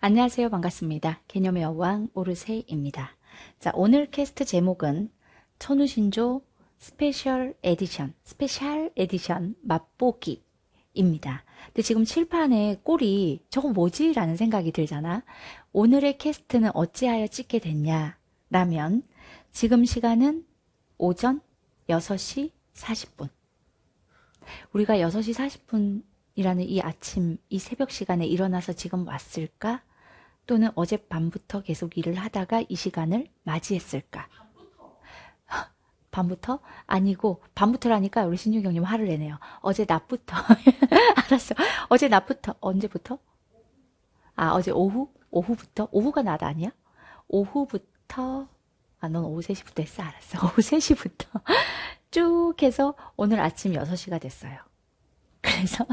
안녕하세요. 반갑습니다. 개념의 여왕 오르세입니다. 자, 오늘 캐스트 제목은 천우신조 스페셜 에디션, 스페셜 에디션 맛보기 입니다. 근데 지금 칠판에 꼴이 저거 뭐지? 라는 생각이 들잖아. 오늘의 캐스트는 어찌하여 찍게 됐냐? 라면 지금 시간은 오전 6시 40분. 우리가 6시 40분이라는 이 아침, 이 새벽 시간에 일어나서 지금 왔을까? 또는 어젯밤부터 계속 일을 하다가 이 시간을 맞이했을까? 밤부터? 아니고 밤부터라니까 우리 신유경님 화를 내네요. 어제 낮부터. 알았어. 어제 낮부터. 언제부터? 아 어제 오후? 오후부터? 오후가 낮 아니야? 오후부터 아넌 오후 3시부터 했어. 알았어. 오후 3시부터 쭉 해서 오늘 아침 6시가 됐어요. 그래서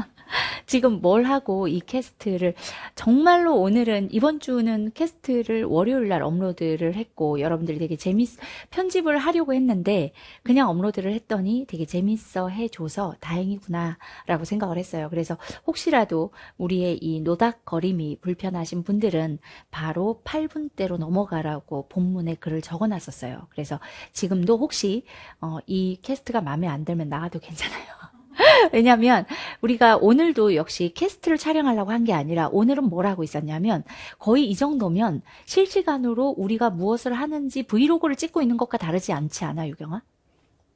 지금 뭘 하고 이 캐스트를 정말로 오늘은 이번 주는 캐스트를 월요일 날 업로드를 했고 여러분들이 되게 재밌 편집을 하려고 했는데 그냥 업로드를 했더니 되게 재밌어 해줘서 다행이구나라고 생각을 했어요. 그래서 혹시라도 우리의 이 노닥거림이 불편하신 분들은 바로 8분대로 넘어가라고 본문에 글을 적어놨었어요. 그래서 지금도 혹시 어, 이 캐스트가 마음에 안 들면 나가도 괜찮아요. 왜냐면 우리가 오늘도 역시 캐스트를 촬영하려고 한 게 아니라 오늘은 뭘 하고 있었냐면 거의 이 정도면 실시간으로 우리가 무엇을 하는지 브이로그를 찍고 있는 것과 다르지 않지 않아, 유경아?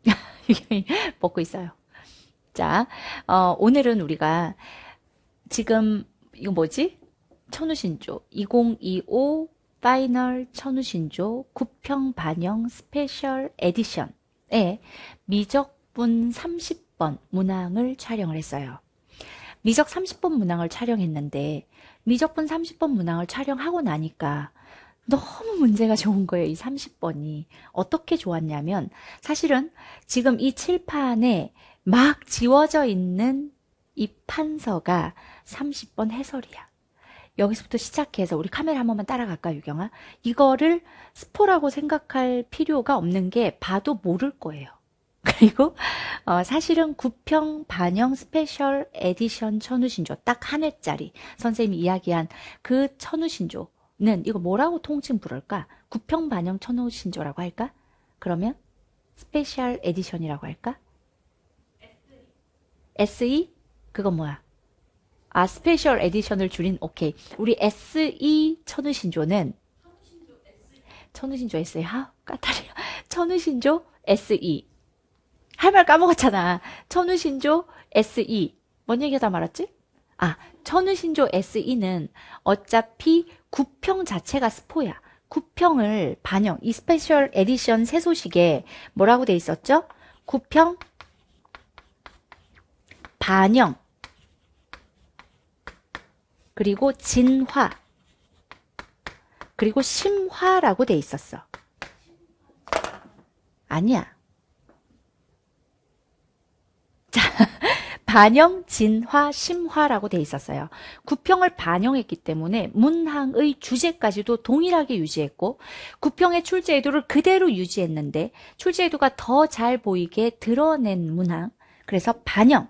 유경이 먹고 있어요. 자, 어, 오늘은 우리가 지금 이거 뭐지? 천우신조 2025 파이널 천우신조 9평 반영 스페셜 에디션에 미적분 30 30번 문항을 촬영을 했어요. 미적 30번 문항을 촬영했는데 미적분 30번 문항을 촬영하고 나니까 너무 문제가 좋은 거예요. 이 30번이. 어떻게 좋았냐면 사실은 지금 이 칠판에 막 지워져 있는 이 판서가 30번 해설이야. 여기서부터 시작해서 우리 카메라 한 번만 따라갈까 유경아? 이거를 스포라고 생각할 필요가 없는 게 봐도 모를 거예요. 그리고 어, 사실은 구평 반영 스페셜 에디션 천우신조 딱한 회짜리 선생님이 이야기한 그 천우신조는 이거 뭐라고 통칭 부를까? 구평 반영 천우신조라고 할까? 그러면 스페셜 에디션이라고 할까? SE? E? 그건 뭐야? 아 스페셜 에디션을 줄인 오케이 우리 SE 천우신조는 천우신조 SE 천우신조 SE 하까탈이야 천우신조 SE 할말 까먹었잖아. 천우신조 SE. 뭔 얘기하다 말았지? 아, 천우신조 SE는 어차피 구평 자체가 스포야. 구평을 반영, 이 스페셜 에디션 새 소식에 뭐라고 돼 있었죠? 구평 반영 그리고 진화 그리고 심화라고 돼 있었어. 아니야. 반영, 진화, 심화라고 돼 있었어요. 구평을 반영했기 때문에 문항의 주제까지도 동일하게 유지했고 구평의 출제의도를 그대로 유지했는데 출제의도가 더 잘 보이게 드러낸 문항 그래서 반영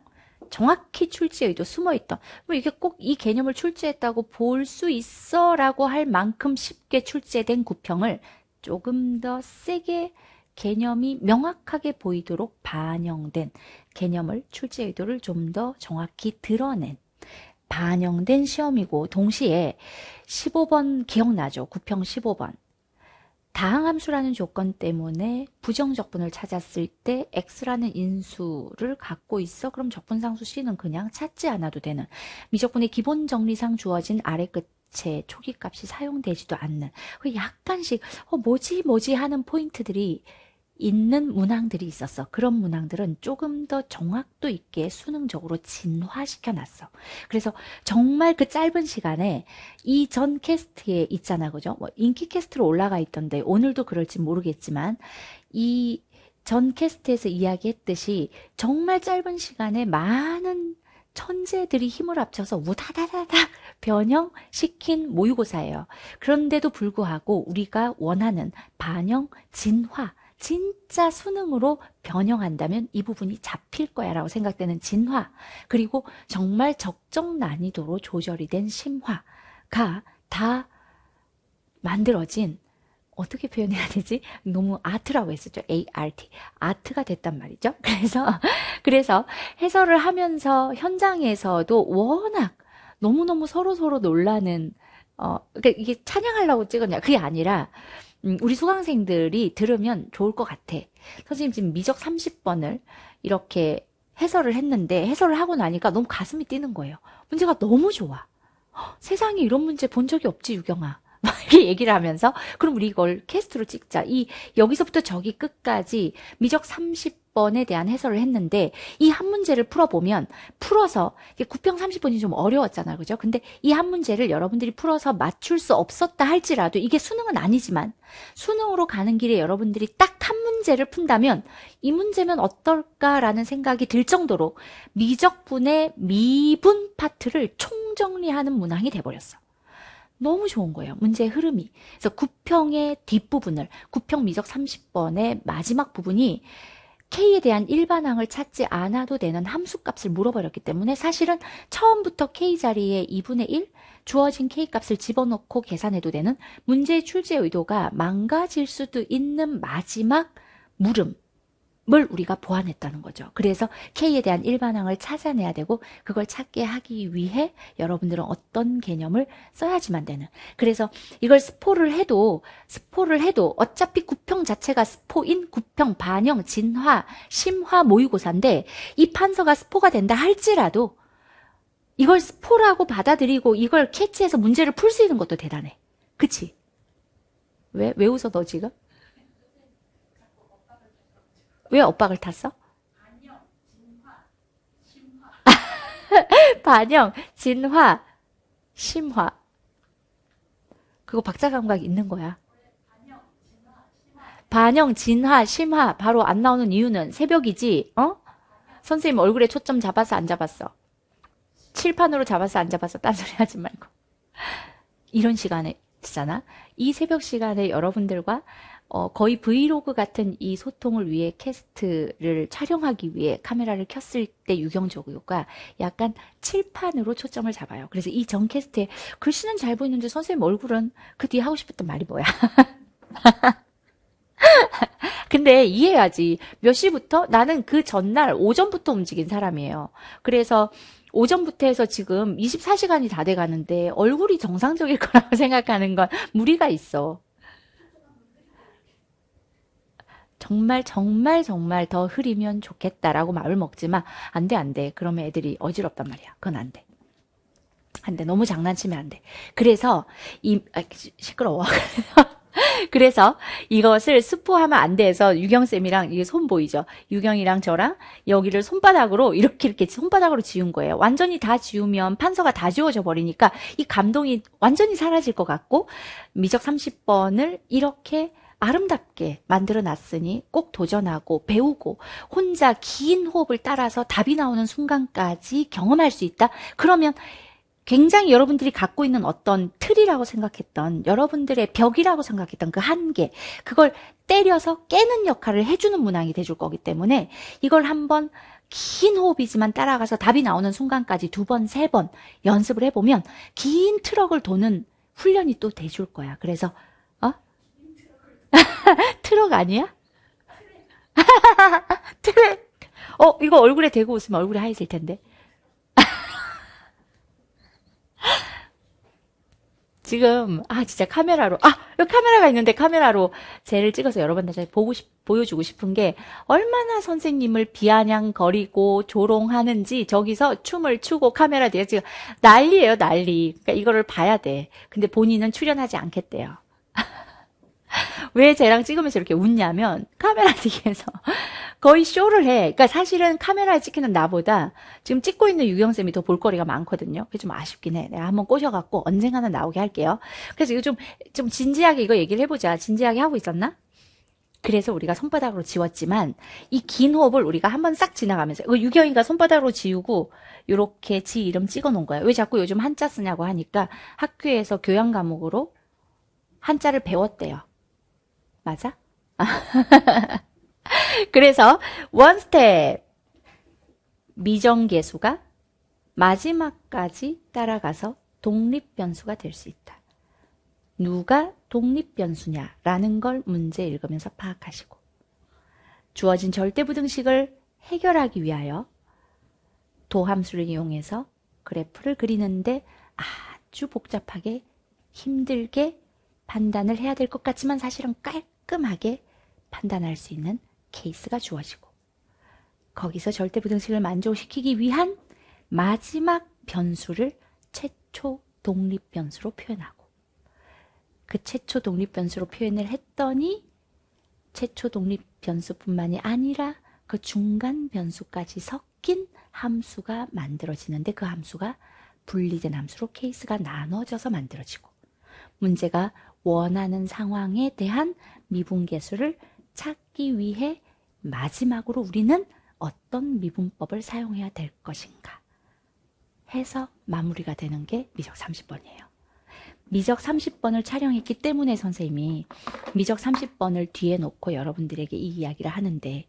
정확히 출제의도 숨어있던 뭐 이게 꼭 이 개념을 출제했다고 볼 수 있어 라고 할 만큼 쉽게 출제된 구평을 조금 더 세게 개념이 명확하게 보이도록 반영된 개념을 출제 의도를 좀 더 정확히 드러낸 반영된 시험이고 동시에 15번 기억나죠? 구평 15번. 다항함수라는 조건 때문에 부정적분을 찾았을 때 x라는 인수를 갖고 있어 그럼 적분상수 c는 그냥 찾지 않아도 되는 미적분의 기본 정리상 주어진 아래 끝에 초기값이 사용되지도 않는 그 약간씩 어, 뭐지 뭐지 하는 포인트들이 있는 문항들이 있었어. 그런 문항들은 조금 더 정확도 있게 수능적으로 진화시켜 놨어. 그래서 정말 그 짧은 시간에 이 전 캐스트에 있잖아. 그죠? 뭐 인기 캐스트로 올라가 있던데 오늘도 그럴지 모르겠지만 이 전 캐스트에서 이야기했듯이 정말 짧은 시간에 많은 천재들이 힘을 합쳐서 우다다다닥 변형시킨 모의고사예요. 그런데도 불구하고 우리가 원하는 반영, 진화, 진짜 수능으로 변형한다면 이 부분이 잡힐 거야 라고 생각되는 진화 그리고 정말 적정 난이도로 조절이 된 심화가 다 만들어진 어떻게 표현해야 되지? 너무 아트라고 했었죠. ART. 아트가 됐단 말이죠. 그래서, 그래서 해설을 하면서 현장에서도 워낙 너무너무 서로서로 놀라는, 어, 그러니까 이게 찬양하려고 찍었냐. 그게 아니라, 음, 우리 수강생들이 들으면 좋을 것 같아. 선생님 지금 미적 30번을 이렇게 해설을 했는데 해설을 하고 나니까 너무 가슴이 뛰는 거예요. 문제가 너무 좋아. 허, 세상에 이런 문제 본 적이 없지 유경아. 이렇게 얘기를 하면서 그럼 우리 이걸 캐스트로 찍자. 이 여기서부터 저기 끝까지 미적 30번에 대한 해설을 했는데 이 한 문제를 풀어보면 풀어서 이게 9평 30번이 좀 어려웠잖아요. 그죠? 근데 이 한 문제를 여러분들이 풀어서 맞출 수 없었다 할지라도 이게 수능은 아니지만 수능으로 가는 길에 여러분들이 딱 한 문제를 푼다면 이 문제면 어떨까라는 생각이 들 정도로 미적분의 미분 파트를 총정리하는 문항이 돼버렸어. 너무 좋은 거예요. 문제의 흐름이. 그래서 9평의 뒷부분을, 9평 미적 30번의 마지막 부분이 K에 대한 일반항을 찾지 않아도 되는 함수값을 물어버렸기 때문에 사실은 처음부터 K 자리에 2분의 1 주어진 K값을 집어넣고 계산해도 되는 문제의 출제 의도가 망가질 수도 있는 마지막 물음 을 우리가 보완했다는 거죠. 그래서 K에 대한 일반항을 찾아내야 되고 그걸 찾게 하기 위해 여러분들은 어떤 개념을 써야지만 되는. 그래서 이걸 스포를 해도 스포를 해도 어차피 구평 자체가 스포인 구평 반영 진화 심화 모의고사인데 이 판서가 스포가 된다 할지라도 이걸 스포라고 받아들이고 이걸 캐치해서 문제를 풀 수 있는 것도 대단해. 그치? 왜? 왜 웃어 너 지금? 왜 엇박을 탔어? 반영, 진화, 심화. 그거 박자 감각 있는 거야. 반영, 진화, 심화 바로 안 나오는 이유는 새벽이지. 어? 선생님 얼굴에 초점 잡아서 안 잡았어. 칠판으로 잡아서 안 잡아서 딴소리 하지 말고. 이런 시간에 있잖아. 이 새벽 시간에 여러분들과 어, 거의 브이로그 같은 이 소통을 위해 캐스트를 촬영하기 위해 카메라를 켰을 때 유경적효가 약간 칠판으로 초점을 잡아요. 그래서 이 전 캐스트에 글씨는 잘 보이는데 선생님 얼굴은 그 뒤에 하고 싶었던 말이 뭐야? 근데 이해해야지몇 시부터? 나는 그 전날 오전부터 움직인 사람이에요. 그래서 오전부터 해서 지금 24시간이 다 돼가는데 얼굴이 정상적일 거라고 생각하는 건 무리가 있어. 정말 정말 정말 더 흐리면 좋겠다라고 마음을 먹지만 안 돼 안 돼. 그러면 애들이 어지럽단 말이야. 그건 안 돼. 안 돼. 너무 장난치면 안 돼. 그래서 이 아, 시끄러워. 그래서 이것을 스포하면 안 돼서 유경 쌤이랑 이게 손 보이죠? 유경이랑 저랑 여기를 손바닥으로 이렇게 이렇게 손바닥으로 지운 거예요. 완전히 다 지우면 판서가 다 지워져 버리니까 이 감동이 완전히 사라질 것 같고 미적 30번을 이렇게 아름답게 만들어 놨으니 꼭 도전하고 배우고 혼자 긴 호흡을 따라서 답이 나오는 순간까지 경험할 수 있다. 그러면 굉장히 여러분들이 갖고 있는 어떤 틀이라고 생각했던 여러분들의 벽이라고 생각했던 그 한계 그걸 때려서 깨는 역할을 해주는 문항이 돼줄 거기 때문에 이걸 한번 긴 호흡이지만 따라가서 답이 나오는 순간까지 두 번, 세 번 연습을 해보면 긴 트럭을 도는 훈련이 또 돼줄 거야. 그래서 트럭 아니야? 트럭 어, 이거 얼굴에 대고 웃으면 얼굴이 하얘질 텐데. 지금 아 진짜 카메라로 아 여기 카메라가 있는데 카메라로 쟤를 찍어서 여러분들 보고 싶, 보여주고 싶은 게 얼마나 선생님을 비아냥거리고 조롱하는지 저기서 춤을 추고 카메라 뒤에 지금 난리예요 난리 그러니까 이거를 봐야 돼 근데 본인은 출연하지 않겠대요 왜 쟤랑 찍으면서 이렇게 웃냐면 카메라 뒤에서 거의 쇼를 해. 그러니까 사실은 카메라에 찍히는 나보다 지금 찍고 있는 유경쌤이 더 볼거리가 많거든요. 그게 좀 아쉽긴 해. 내가 한번 꼬셔갖고 언젠가는 나오게 할게요. 그래서 이거 좀, 좀 진지하게 이거 얘기를 해보자. 진지하게 하고 있었나? 그래서 우리가 손바닥으로 지웠지만 이 긴 호흡을 우리가 한번 싹 지나가면서 이거 그 유경이가 손바닥으로 지우고 이렇게 지 이름 찍어 놓은 거야. 왜 자꾸 요즘 한자 쓰냐고 하니까 학교에서 교양 과목으로 한자를 배웠대요. 맞아? 그래서 원 스텝 미정계수가 마지막까지 따라가서 독립변수가 될 수 있다. 누가 독립변수냐라는 걸 문제 읽으면서 파악하시고 주어진 절대부등식을 해결하기 위하여 도함수를 이용해서 그래프를 그리는데 아주 복잡하게 힘들게 판단을 해야 될 것 같지만 사실은 깔 깔끔하게 판단할 수 있는 케이스가 주어지고 거기서 절대 부등식을 만족시키기 위한 마지막 변수를 최초 독립 변수로 표현하고 그 최초 독립 변수로 표현을 했더니 최초 독립 변수뿐만이 아니라 그 중간 변수까지 섞인 함수가 만들어지는데 그 함수가 분리된 함수로 케이스가 나눠져서 만들어지고 문제가 원하는 상황에 대한 미분계수를 찾기 위해 마지막으로 우리는 어떤 미분법을 사용해야 될 것인가 해서 마무리가 되는 게 미적 30번이에요. 미적 30번을 촬영했기 때문에 선생님이 미적 30번을 뒤에 놓고 여러분들에게 이 이야기를 하는데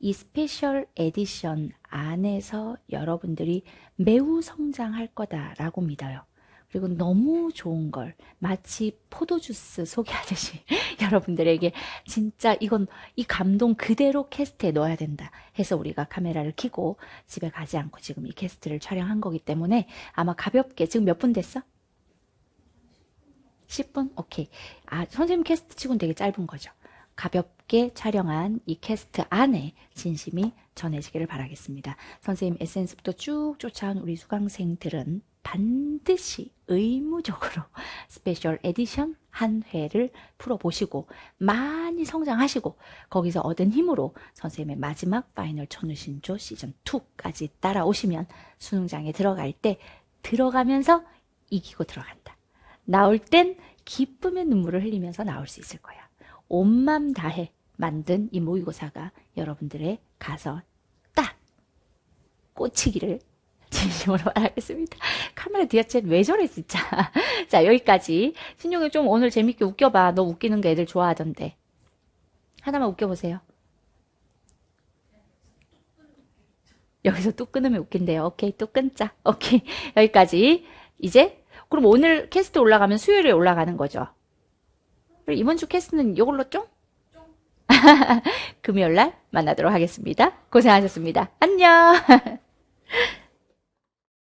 이 스페셜 에디션 안에서 여러분들이 매우 성장할 거다라고 믿어요. 그리고 너무 좋은 걸 마치 포도주스 소개하듯이 여러분들에게 진짜 이건 이 감동 그대로 캐스트에 넣어야 된다 해서 우리가 카메라를 켜고 집에 가지 않고 지금 이 캐스트를 촬영한 거기 때문에 아마 가볍게 지금 몇 분 됐어? 10분? 오케이. 아, 선생님 캐스트 치고는 되게 짧은 거죠. 가볍게 촬영한 이 캐스트 안에 진심이 전해지기를 바라겠습니다. 선생님 에센스부터 쭉 쫓아온 우리 수강생들은 반드시 의무적으로 스페셜 에디션 한 회를 풀어보시고 많이 성장하시고 거기서 얻은 힘으로 선생님의 마지막 파이널 천우신조 시즌 2까지 따라오시면 수능장에 들어갈 때 들어가면서 이기고 들어간다. 나올 땐 기쁨의 눈물을 흘리면서 나올 수 있을 거야. 온맘 다해 만든 이 모의고사가 여러분들의 가서 딱 꽂히기를 진심으로 말하겠습니다. 카메라 디아챗 왜 저래 진짜. 자 여기까지. 신용이 좀 오늘 재밌게 웃겨봐. 너 웃기는 거 애들 좋아하던데. 하나만 웃겨보세요. 여기서 또 끊으면 웃긴데요. 오케이 또 끊자. 오케이 여기까지. 이제 그럼 오늘 캐스트 올라가면 수요일에 올라가는 거죠. 이번 주 캐스트는 이걸로 좀? 금요일 날 만나도록 하겠습니다. 고생하셨습니다. 안녕.